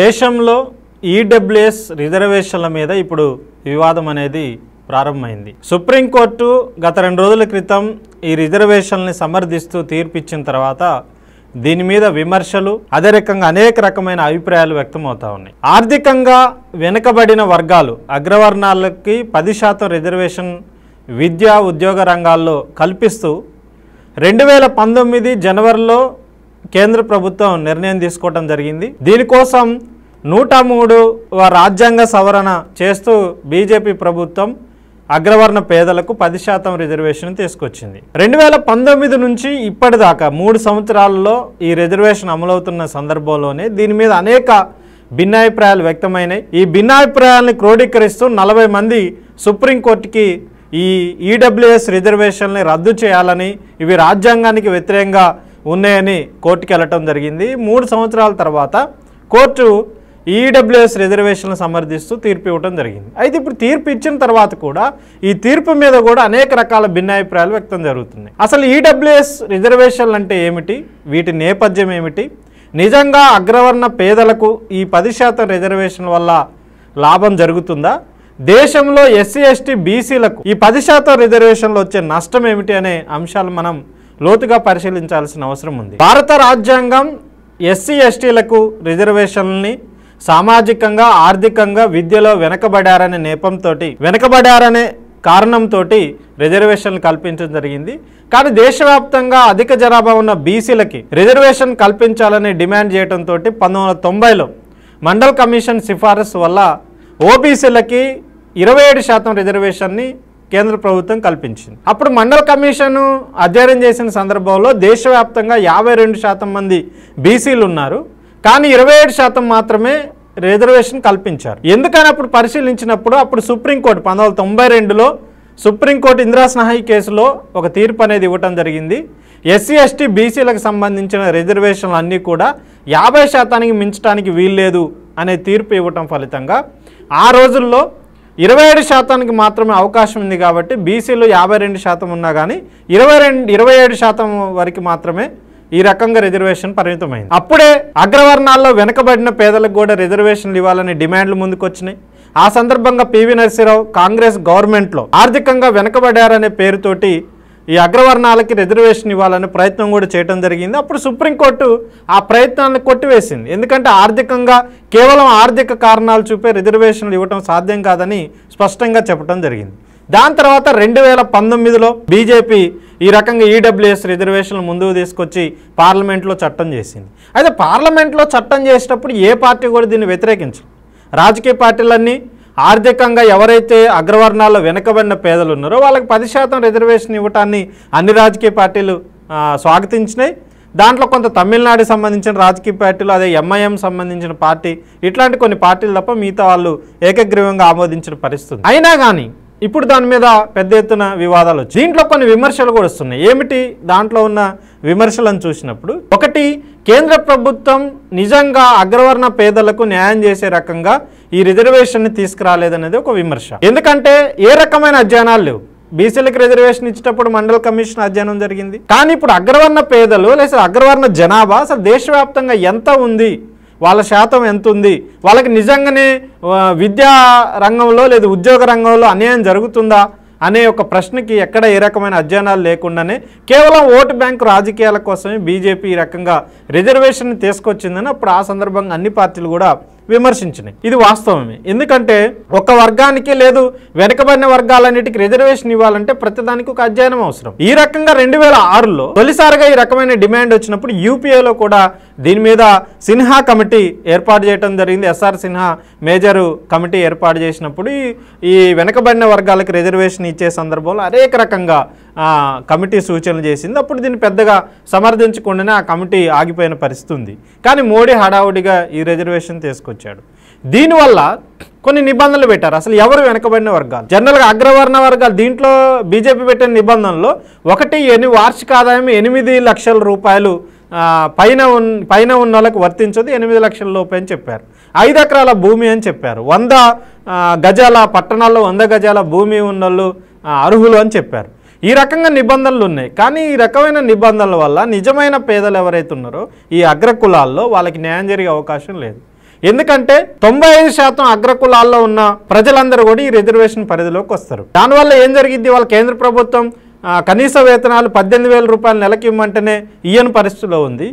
దేశంలో EWS e రిజర్వేషన్ల మీద ఇప్పుడు వివాదం అనేది ప్రారంభమైంది సుప్రీంకోర్టు గత రెండు రోజుల క్రితం ఈ రిజర్వేషన్ని సమర్థిస్తూ తీర్పిచ్చిన తర్వాత దీని మీద విమర్శలు అదే రకంగా అనేక రకమైన అభిప్రాయాలు వ్యక్తమవుతా ఉన్నాయి ఆర్థికంగా వెనుకబడిన వర్గాలు అగ్రవర్ణాలకి పది శాతం రిజర్వేషన్ విద్యా ఉద్యోగ రంగాల్లో కల్పిస్తూ రెండు వేల పంతొమ్మిది జనవరిలో కేంద్ర ప్రభుత్వం నిర్ణయం తీసుకోవటం జరిగింది దీనికోసం నూట మూడు రాజ్యాంగ సవరణ చేస్తూ బీజేపీ ప్రభుత్వం అగ్రవర్ణ పేదలకు పది శాతం రిజర్వేషన్ తీసుకొచ్చింది రెండు వేల పంతొమ్మిది నుంచి ఇప్పటిదాకా మూడు సంవత్సరాల్లో ఈ రిజర్వేషన్ అమలవుతున్న సందర్భంలోనే దీని మీద అనేక భిన్నాభిప్రాయాలు వ్యక్తమైనాయి ఈ భిన్నాభిప్రాయాలను క్రోడీకరిస్తూ నలభై మంది సుప్రీంకోర్టుకి ఈ ఈడబ్ల్యూఎస్ రిజర్వేషన్ని రద్దు చేయాలని ఇవి రాజ్యాంగానికి వ్యతిరేకంగా ఉన్నాయని కోర్టుకి వెళ్ళటం జరిగింది మూడు సంవత్సరాల తర్వాత కోర్టు ఈడబ్ల్యూఎస్ e రిజర్వేషన్లు సమర్థిస్తూ తీర్పు ఇవ్వటం జరిగింది అయితే ఇప్పుడు తీర్పు ఇచ్చిన తర్వాత కూడా ఈ తీర్పు మీద కూడా అనేక రకాల భిన్నాభిప్రాయాలు వ్యక్తం జరుగుతున్నాయి అసలు ఈడబ్ల్యూఎస్ e రిజర్వేషన్లు అంటే ఏమిటి వీటి నేపథ్యం ఏమిటి నిజంగా అగ్రవర్ణ పేదలకు ఈ పది శాతం రిజర్వేషన్ వల్ల లాభం జరుగుతుందా దేశంలో ఎస్సీ ఎస్టీ బీసీలకు ఈ పది శాతం రిజర్వేషన్లు వచ్చే నష్టం ఏమిటి అనే అంశాలు మనం లోతుగా పరిశీలించాల్సిన అవసరం ఉంది భారత రాజ్యాంగం ఎస్సీ ఎస్టీలకు రిజర్వేషన్లని సామాజికంగా ఆర్థికంగా విద్యలో వెనకబడారనే నేపంతో వెనకబడారనే కారణంతో రిజర్వేషన్లు కల్పించడం జరిగింది కానీ దేశవ్యాప్తంగా అధిక జనాభా ఉన్న బీసీలకి రిజర్వేషన్ కల్పించాలని డిమాండ్ చేయడంతో పంతొమ్మిది వందల తొంభైలో మండల్ కమిషన్ సిఫారసు వల్ల ఓబీసీలకి ఇరవై ఏడు శాతం రిజర్వేషన్ని కేంద్ర ప్రభుత్వం కల్పించింది అప్పుడు మండల కమిషన్ అధ్యయనం చేసిన సందర్భంలో దేశవ్యాప్తంగా యాభై రెండు శాతం మంది బీసీలు ఉన్నారు కానీ ఇరవై ఏడు శాతం మాత్రమే రిజర్వేషన్ కల్పించారు ఎందుకని అప్పుడు పరిశీలించినప్పుడు అప్పుడు సుప్రీంకోర్టు పంతొమ్మిది వందల తొంభై రెండులో సుప్రీంకోర్టు ఇందిరా స్నాహి కేసులో ఒక తీర్పు అనేది ఇవ్వటం జరిగింది ఎస్సీ ఎస్టీ బీసీలకు సంబంధించిన రిజర్వేషన్లు అన్నీ కూడా యాభై శాతానికి మించడానికి వీల్లేదు అనే తీర్పు ఇవ్వటం ఫలితంగా ఆ రోజుల్లో ఇరవై ఏడు శాతానికి మాత్రమే అవకాశం ఉంది కాబట్టి బీసీలో యాభై రెండు శాతం ఉన్నా కానీ ఇరవై రెండు ఇరవై ఏడు శాతం వరకు మాత్రమే ఈ రకంగా రిజర్వేషన్ పరిమితమైంది అప్పుడే అగ్రవర్ణాల్లో వెనుకబడిన పేదలకు కూడా రిజర్వేషన్లు ఇవ్వాలని డిమాండ్లు ముందుకొచ్చినాయి ఆ సందర్భంగా పివి నరసింహరావు కాంగ్రెస్ గవర్నమెంట్లో ఆర్థికంగా వెనుకబడారనే పేరుతోటి ఈ అగ్రవర్ణాలకి రిజర్వేషన్ ఇవ్వాలనే ప్రయత్నం కూడా చేయడం జరిగింది అప్పుడు సుప్రీంకోర్టు ఆ ప్రయత్నాన్ని కొట్టివేసింది ఎందుకంటే ఆర్థికంగా కేవలం ఆర్థిక కారణాలు చూపే రిజర్వేషన్లు ఇవ్వటం సాధ్యం కాదని స్పష్టంగా చెప్పడం జరిగింది దాని తర్వాత రెండు వేల పంతొమ్మిదిలో బీజేపీ ఈ రకంగా ఈడబ్ల్యూఎస్ e రిజర్వేషన్లు ముందుకు తీసుకొచ్చి పార్లమెంట్లో చట్టం చేసింది అయితే పార్లమెంట్లో చట్టం చేసేటప్పుడు ఏ పార్టీ కూడా దీన్ని వ్యతిరేకించు రాజకీయ పార్టీలన్నీ ఆర్థికంగా ఎవరైతే అగ్రవర్ణాల్లో వెనుకబడిన పేదలు ఉన్నారో వాళ్ళకి పది శాతం రిజర్వేషన్ ఇవ్వటాన్ని అన్ని రాజకీయ పార్టీలు స్వాగతించినాయి దాంట్లో కొంత తమిళనాడుకి సంబంధించిన రాజకీయ పార్టీలు అదే ఎంఐఎం సంబంధించిన పార్టీ ఇట్లాంటి కొన్ని పార్టీలు తప్ప మిగతా వాళ్ళు ఏకగ్రీవంగా ఆమోదించిన పరిస్థితి అయినా కానీ ఇప్పుడు దాని మీద పెద్ద ఎత్తున వివాదాలు వచ్చాయి దీంట్లో కొన్ని విమర్శలు కూడా వస్తున్నాయి ఏమిటి దాంట్లో ఉన్న విమర్శలను చూసినప్పుడు ఒకటి కేంద్ర ప్రభుత్వం నిజంగా అగ్రవర్ణ పేదలకు న్యాయం చేసే రకంగా ఈ రిజర్వేషన్ని తీసుకురాలేదనేది ఒక విమర్శ ఎందుకంటే ఏ రకమైన అధ్యయనాలు లేవు బీసీలకు రిజర్వేషన్ ఇచ్చేటప్పుడు మండల కమిషన్ అధ్యయనం జరిగింది కానీ ఇప్పుడు అగ్రవర్ణ పేదలు లేదా అగ్రవర్ణ జనాభా అసలు దేశవ్యాప్తంగా ఎంత ఉంది వాళ్ళ శాతం ఎంత ఉంది వాళ్ళకి నిజంగానే విద్యా రంగంలో లేదా ఉద్యోగ రంగంలో అన్యాయం జరుగుతుందా అనే ఒక ప్రశ్నకి ఎక్కడ ఏ రకమైన అధ్యయనాలు లేకుండానే కేవలం ఓటు బ్యాంకు రాజకీయాల కోసమే బీజేపీ ఈ రకంగా రిజర్వేషన్ తీసుకొచ్చిందని అప్పుడు ఆ సందర్భంగా అన్ని పార్టీలు కూడా విమర్శించినాయి ఇది వాస్తవమే ఎందుకంటే ఒక వర్గానికి లేదు వెనకబడిన వర్గాలన్నిటికి రిజర్వేషన్ ఇవ్వాలంటే ప్రతిదానికి ఒక అధ్యయనం అవసరం ఈ రకంగా రెండు వేల ఆరులో తొలిసారిగా ఈ రకమైన డిమాండ్ వచ్చినప్పుడు యూపీఏలో కూడా దీని మీద సిన్హా కమిటీ ఏర్పాటు చేయడం జరిగింది ఎస్ఆర్ సిన్హా మేజరు కమిటీ ఏర్పాటు చేసినప్పుడు ఈ వెనకబడిన వర్గాలకు రిజర్వేషన్ ఇచ్చే సందర్భంలో అనేక రకంగా కమిటీ సూచనలు చేసింది అప్పుడు దీన్ని పెద్దగా సమర్థించకుండానే ఆ కమిటీ ఆగిపోయిన పరిస్థితి ఉంది కానీ మోడీ హడావుడిగా ఈ రిజర్వేషన్ తీసుకొచ్చాడు దీనివల్ల కొన్ని నిబంధనలు పెట్టారు అసలు ఎవరు వెనకబడిన వర్గాలు జనరల్గా అగ్రవర్ణ వర్గాలు దీంట్లో బీజేపీ పెట్టిన నిబంధనలు ఒకటి ఎని వార్షిక ఆదాయం ఎనిమిది లక్షల రూపాయలు పైన ఉన్ పైన ఉన్న వాళ్ళకు వర్తించదు ఎనిమిది లక్షల లోపు అని చెప్పారు ఐదు ఎకరాల భూమి అని చెప్పారు వంద గజాల పట్టణాల్లో వంద గజాల భూమి ఉన్న అర్హులు అని చెప్పారు ఈ రకంగా నిబంధనలు ఉన్నాయి కానీ ఈ రకమైన నిబంధనల వల్ల నిజమైన పేదలు ఎవరైతే ఉన్నారో ఈ అగ్రకులాల్లో వాళ్ళకి న్యాయం జరిగే అవకాశం లేదు ఎందుకంటే తొంభై ఐదు శాతం అగ్రకులాల్లో ఉన్న ప్రజలందరూ కూడా ఈ రిజర్వేషన్ పరిధిలోకి వస్తారు దానివల్ల ఏం జరిగింది వాళ్ళ కేంద్ర ప్రభుత్వం కనీస వేతనాలు పద్దెనిమిది వేల రూపాయలు నెలకి ఇవ్వమంటేనే ఇయ్యని పరిస్థితిలో ఉంది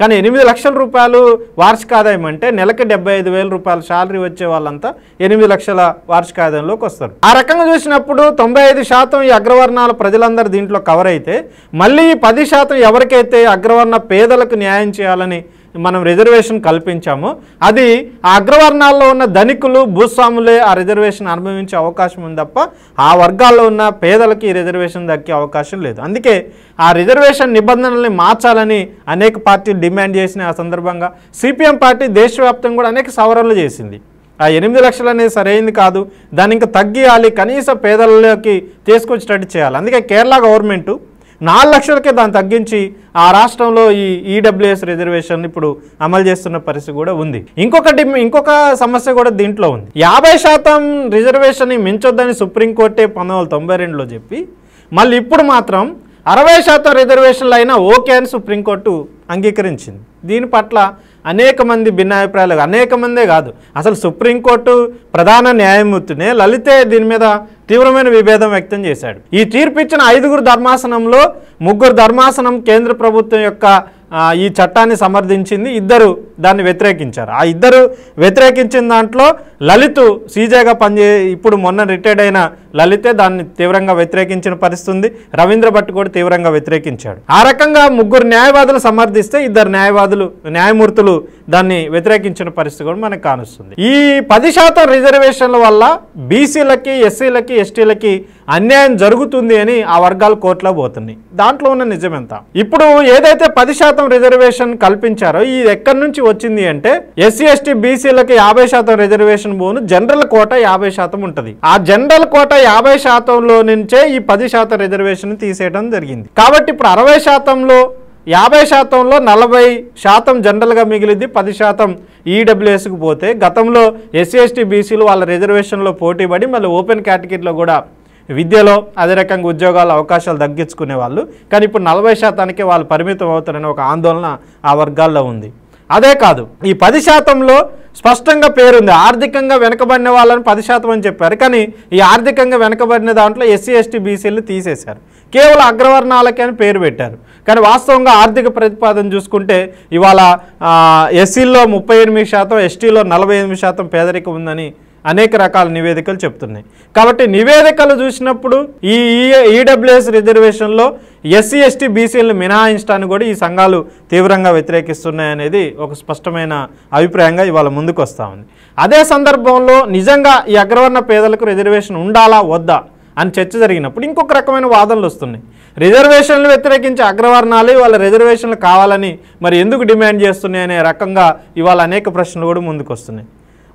కానీ ఎనిమిది లక్షల రూపాయలు వార్షిక ఆదాయం అంటే నెలకి డెబ్బై ఐదు వేల రూపాయల శాలరీ వచ్చే వాళ్ళంతా ఎనిమిది లక్షల వార్షిక ఆదాయంలోకి వస్తారు ఆ రకంగా చూసినప్పుడు తొంభై ఐదు శాతం ఈ అగ్రవర్ణాల ప్రజలందరూ దీంట్లో కవర్ అయితే మళ్ళీ పది శాతం ఎవరికైతే అగ్రవర్ణ పేదలకు న్యాయం చేయాలని మనం రిజర్వేషన్ కల్పించాము అది ఆ అగ్రవర్ణాల్లో ఉన్న ధనికులు భూస్వాములే ఆ రిజర్వేషన్ అనుభవించే అవకాశం ఉంది తప్ప ఆ వర్గాల్లో ఉన్న పేదలకి రిజర్వేషన్ దక్కే అవకాశం లేదు అందుకే ఆ రిజర్వేషన్ నిబంధనల్ని మార్చాలని అనేక పార్టీలు డిమాండ్ చేసిన ఆ సందర్భంగా సిపిఎం పార్టీ దేశవ్యాప్తంగా కూడా అనేక సవరణలు చేసింది ఆ ఎనిమిది లక్షలు అనేది సరైంది కాదు దాని ఇంకా తగ్గియాలి కనీస పేదలకి తీసుకొచ్చేటట్టు చేయాలి అందుకే కేరళ గవర్నమెంటు నాలుగు లక్షలకే దాన్ని తగ్గించి ఆ రాష్ట్రంలో ఈ ఈడబ్ల్యూఎస్ e రిజర్వేషన్ ఇప్పుడు అమలు చేస్తున్న పరిస్థితి కూడా ఉంది ఇంకొకటి ఇంకొక సమస్య కూడా దీంట్లో ఉంది యాభై శాతం రిజర్వేషన్ని మించొద్దని సుప్రీంకోర్టే పంతొమ్మిది వందల తొంభై రెండులో చెప్పి మళ్ళీ ఇప్పుడు మాత్రం అరవై శాతం రిజర్వేషన్లు అయినా ఓకే అని సుప్రీంకోర్టు అంగీకరించింది దీని పట్ల అనేక మంది భిన్నాభిప్రాయాలు అనేక మందే కాదు అసలు సుప్రీంకోర్టు ప్రధాన న్యాయమూర్తినే లలితే దీని మీద తీవ్రమైన విభేదం వ్యక్తం చేశాడు ఈ తీర్పిచ్చిన ఐదుగురు ధర్మాసనంలో ముగ్గురు ధర్మాసనం కేంద్ర ప్రభుత్వం యొక్క ఈ చట్టాన్ని సమర్థించింది ఇద్దరు దాన్ని వ్యతిరేకించారు ఆ ఇద్దరు వ్యతిరేకించిన దాంట్లో లలిత్ సీజేగా పనిచే ఇప్పుడు మొన్న రిటైర్డ్ అయిన లలితే దాన్ని తీవ్రంగా వ్యతిరేకించిన పరిస్థితి ఉంది రవీంద్ర భట్ కూడా తీవ్రంగా వ్యతిరేకించాడు ఆ రకంగా ముగ్గురు న్యాయవాదులు సమర్థిస్తే ఇద్దరు న్యాయవాదులు న్యాయమూర్తులు దాన్ని వ్యతిరేకించిన పరిస్థితి కూడా మనకు కానుస్తుంది ఈ పది శాతం రిజర్వేషన్ల వల్ల బీసీలకి ఎస్సీలకి ఎస్టీలకి అన్యాయం జరుగుతుంది అని ఆ వర్గాలు కోర్టులో పోతున్నాయి దాంట్లో ఉన్న నిజమెంత ఇప్పుడు ఏదైతే పది శాతం శాతం రిజర్వేషన్ కల్పించారో ఇది ఎక్కడి నుంచి వచ్చింది అంటే ఎస్సీ ఎస్టీ బీసీలకు యాభై శాతం రిజర్వేషన్ పోను జనరల్ కోట యాభై శాతం ఉంటుంది ఆ జనరల్ కోట యాభై శాతంలో నుంచే ఈ పది శాతం రిజర్వేషన్ తీసేయడం జరిగింది కాబట్టి ఇప్పుడు అరవై శాతంలో యాభై శాతంలో నలభై శాతం జనరల్గా మిగిలింది పది శాతం ఈడబ్ల్యూఎస్కి పోతే గతంలో ఎస్సీ ఎస్టీ బీసీలు వాళ్ళ రిజర్వేషన్లో పడి మళ్ళీ ఓపెన్ కేటగిరీలో కూడా విద్యలో అదే రకంగా ఉద్యోగాల అవకాశాలు తగ్గించుకునే వాళ్ళు కానీ ఇప్పుడు నలభై శాతానికి వాళ్ళు పరిమితం అవుతారని ఒక ఆందోళన ఆ వర్గాల్లో ఉంది అదే కాదు ఈ పది శాతంలో స్పష్టంగా పేరుంది ఆర్థికంగా వెనకబడిన వాళ్ళని పది శాతం అని చెప్పారు కానీ ఈ ఆర్థికంగా వెనకబడిన దాంట్లో ఎస్సీ ఎస్టీ బీసీలు తీసేశారు కేవలం అగ్రవర్ణాలకే అని పేరు పెట్టారు కానీ వాస్తవంగా ఆర్థిక ప్రతిపాదన చూసుకుంటే ఇవాళ ఎస్సీల్లో ముప్పై ఎనిమిది శాతం ఎస్టీలో నలభై ఎనిమిది శాతం పేదరికం ఉందని అనేక రకాల నివేదికలు చెప్తున్నాయి కాబట్టి నివేదికలు చూసినప్పుడు ఈ ఈడబ్ల్యూఎస్ e e రిజర్వేషన్లో ఎస్సీ ఎస్టీ బీసీలను మినహాయించడానికి కూడా ఈ సంఘాలు తీవ్రంగా వ్యతిరేకిస్తున్నాయనేది ఒక స్పష్టమైన అభిప్రాయంగా ఇవాళ ముందుకు వస్తూ ఉంది అదే సందర్భంలో నిజంగా ఈ అగ్రవర్ణ పేదలకు రిజర్వేషన్ ఉండాలా వద్దా అని చర్చ జరిగినప్పుడు ఇంకొక రకమైన వాదనలు వస్తున్నాయి రిజర్వేషన్లు వ్యతిరేకించే అగ్రవర్ణాలు వాళ్ళ రిజర్వేషన్లు కావాలని మరి ఎందుకు డిమాండ్ చేస్తున్నాయి అనే రకంగా ఇవాళ అనేక ప్రశ్నలు కూడా ముందుకు వస్తున్నాయి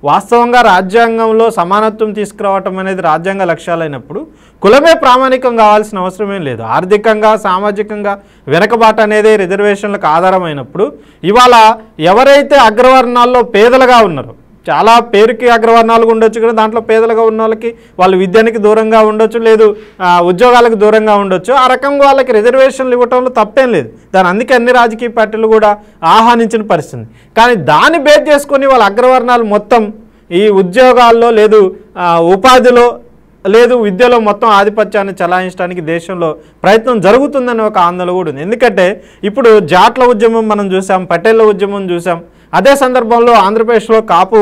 వాస్తవంగా రాజ్యాంగంలో సమానత్వం తీసుకురావటం అనేది రాజ్యాంగ లక్ష్యాలైనప్పుడు కులమే ప్రామాణికం కావాల్సిన అవసరమేం లేదు ఆర్థికంగా సామాజికంగా వెనకబాట అనేది రిజర్వేషన్లకు ఆధారమైనప్పుడు ఇవాళ ఎవరైతే అగ్రవర్ణాల్లో పేదలుగా ఉన్నారో చాలా పేరుకి అగ్రవర్ణాలు ఉండొచ్చు కానీ దాంట్లో పేదలుగా ఉన్న వాళ్ళకి వాళ్ళు విద్యానికి దూరంగా ఉండొచ్చు లేదు ఉద్యోగాలకు దూరంగా ఉండొచ్చు ఆ రకంగా వాళ్ళకి రిజర్వేషన్లు ఇవ్వటంలో తప్పేం లేదు దాని అందుకే అన్ని రాజకీయ పార్టీలు కూడా ఆహ్వానించిన పరిస్థితి కానీ దాన్ని బేస్ చేసుకొని వాళ్ళ అగ్రవర్ణాలు మొత్తం ఈ ఉద్యోగాల్లో లేదు ఉపాధిలో లేదు విద్యలో మొత్తం ఆధిపత్యాన్ని చలాయించడానికి దేశంలో ప్రయత్నం జరుగుతుందని ఒక ఆందోళన కూడా ఉంది ఎందుకంటే ఇప్పుడు జాట్ల ఉద్యమం మనం చూసాం పటేళ్ల ఉద్యమం చూసాం అదే సందర్భంలో ఆంధ్రప్రదేశ్లో కాపు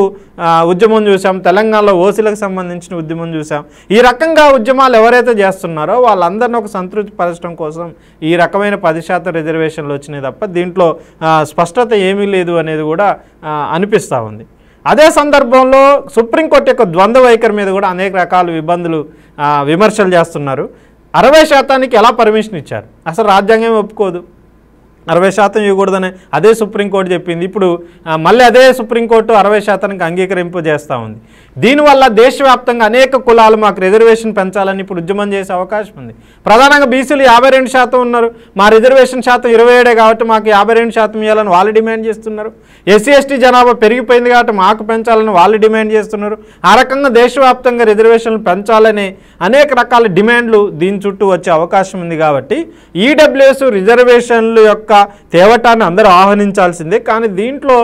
ఉద్యమం చూసాం తెలంగాణలో ఓసీలకు సంబంధించిన ఉద్యమం చూసాం ఈ రకంగా ఉద్యమాలు ఎవరైతే చేస్తున్నారో వాళ్ళందరినీ ఒక సంతృప్తి పరచడం కోసం ఈ రకమైన పది శాతం రిజర్వేషన్లు వచ్చినాయి తప్ప దీంట్లో స్పష్టత ఏమీ లేదు అనేది కూడా అనిపిస్తూ ఉంది అదే సందర్భంలో సుప్రీంకోర్టు యొక్క ద్వంద్వ వైఖరి మీద కూడా అనేక రకాల ఇబ్బందులు విమర్శలు చేస్తున్నారు అరవై శాతానికి ఎలా పర్మిషన్ ఇచ్చారు అసలు రాజ్యాంగం ఒప్పుకోదు అరవై శాతం ఇవ్వకూడదని అదే సుప్రీంకోర్టు చెప్పింది ఇప్పుడు మళ్ళీ అదే సుప్రీంకోర్టు అరవై శాతానికి అంగీకరింపు చేస్తూ ఉంది దీనివల్ల దేశవ్యాప్తంగా అనేక కులాలు మాకు రిజర్వేషన్ పెంచాలని ఇప్పుడు ఉద్యమం చేసే అవకాశం ఉంది ప్రధానంగా బీసీలు యాభై రెండు శాతం ఉన్నారు మా రిజర్వేషన్ శాతం ఇరవై ఏడే కాబట్టి మాకు యాభై రెండు శాతం ఇవ్వాలని వాళ్ళు డిమాండ్ చేస్తున్నారు ఎస్సీ ఎస్టీ జనాభా పెరిగిపోయింది కాబట్టి మాకు పెంచాలని వాళ్ళు డిమాండ్ చేస్తున్నారు ఆ రకంగా దేశవ్యాప్తంగా రిజర్వేషన్లు పెంచాలని అనేక రకాల డిమాండ్లు దీని చుట్టూ వచ్చే అవకాశం ఉంది కాబట్టి ఈడబ్ల్యూఎస్ రిజర్వేషన్లు యొక్క తేవటాన్ని అందరూ ఆహ్వానించాల్సిందే కానీ దీంట్లో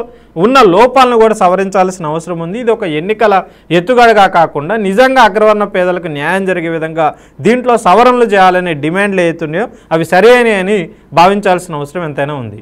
ఉన్న లోపాలను కూడా సవరించాల్సిన అవసరం ఉంది ఇది ఒక ఎన్నికల ఎత్తుగడగా కాకుండా నిజంగా అగ్రవర్ణ పేదలకు న్యాయం జరిగే విధంగా దీంట్లో సవరణలు చేయాలనే డిమాండ్లు అవుతున్నాయో అవి సరైనవి అని భావించాల్సిన అవసరం ఎంతైనా ఉంది